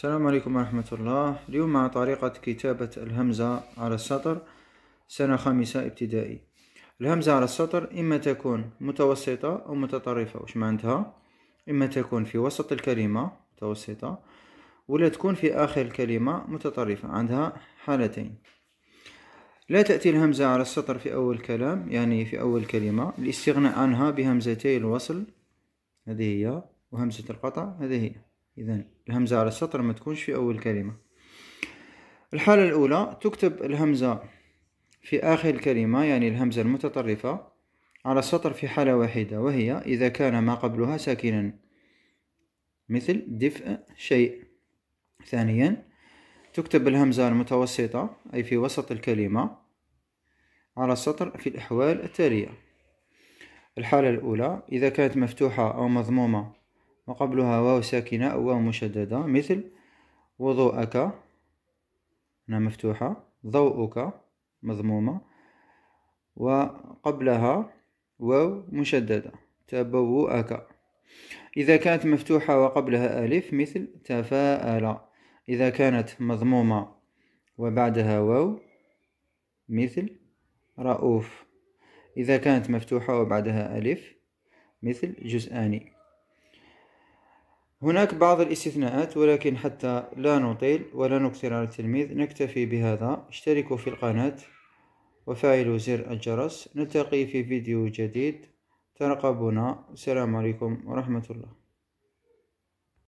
السلام عليكم ورحمة الله اليوم مع طريقة كتابة الهمزة على السطر سنة خامسة ابتدائي الهمزة على السطر إما تكون متوسطة أو متطرفة وش معناتها إما تكون في وسط الكلمة متوسطة ولا تكون في آخر الكلمة متطرفة عندها حالتين لا تأتي الهمزة على السطر في أول كلام يعني في أول كلمة الاستغناء عنها بهمزتي الوصل هذه هي وهمزة القطع هذه هي إذا الهمزة على السطر ما تكونش في أول كلمة الحالة الأولى تكتب الهمزة في آخر الكلمة يعني الهمزة المتطرفة على السطر في حالة واحدة وهي إذا كان ما قبلها ساكنا مثل دفء شيء ثانيا تكتب الهمزة المتوسطة أي في وسط الكلمة على السطر في الأحوال التالية الحالة الأولى إذا كانت مفتوحة أو مضمومة وقبلها واو ساكنة أو واو مشددة مثل وضوءك هنا مفتوحة ضوءك مضمومة وقبلها واو مشددة تبوؤك إذا كانت مفتوحة وقبلها ألف مثل تفاءل إذا كانت مضمومة وبعدها واو مثل رؤوف إذا كانت مفتوحة وبعدها ألف مثل جزآني هناك بعض الاستثناءات ولكن حتى لا نطيل ولا نكثر على التلميذ نكتفي بهذا اشتركوا في القناة وفعلوا زر الجرس نلتقي في فيديو جديد ترقبونا السلام عليكم ورحمة الله